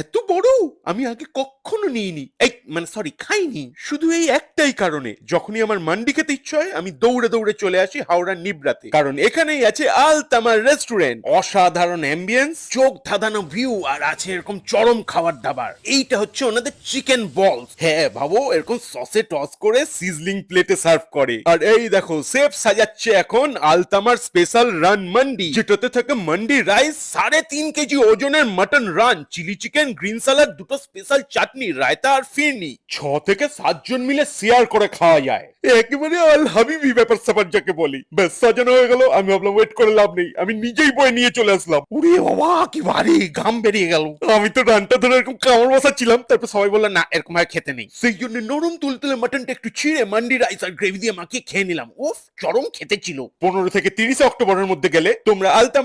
এত বড় আমি আগে কখনো নিইনি এই মানে সরি খাইনি শুধু এই একটাই কারণে যখনই আমার মান্ডি খেতে ইচ্ছে হয় আমি দৌড়ে দৌড়ে চলে আসি হাওড়ার নিবরাতে কারণ এখানেই আছে আল তামার রেস্টুরেন্ট অসাধারণ অ্যাম্বিয়েন্স চোখ ধাঁধানো ভিউ আর আছে এরকম চরম খাওয়ার দাবার এইটা হচ্ছে ওনাদের চিকেন বলস হ্যাঁ ভাবো এরকম সসে টস করে সিজলিং প্লেটে সার্ভ করে আর এই দেখো সেফ সাজাচ্ছে এখন আলতামার স্পেশাল রান মান্ডি যেটাতে থাকে মান্ডি রাইস সাড়ে তিন কেজি ওজনের মাটন রান চিলি চিকেন গ্রিন সালাড দুটো স্পেশাল চাটনি রায়তা আর ফিন খাইনি ছ থেকে সাত জন মিলে শেয়ার করে খাওয়া যায় একেবারে আল হাবিবি ব্যাপার স্যাপার যাকে বলি বেশ সাজানো হয়ে গেল আমি ভাবলাম ওয়েট করে লাভ নেই আমি নিজেই বই নিয়ে চলে আসলাম উড়ে বাবা কি ভারী ঘাম বেরিয়ে গেল আমি তো ডানটা ধরে এরকম কামড় বসাচ্ছিলাম তারপর সবাই বললো না এরকম ভাবে খেতে নেই সেই জন্য নরম তুলে মাটনটা একটু ছিঁড়ে মান্ডি রাইস আর গ্রেভি দিয়ে মাখিয়ে খেয়ে নিলাম ওফ চরম খেতে ছিল পনেরো থেকে তিরিশে অক্টোবরের মধ্যে গেলে তোমরা আলতা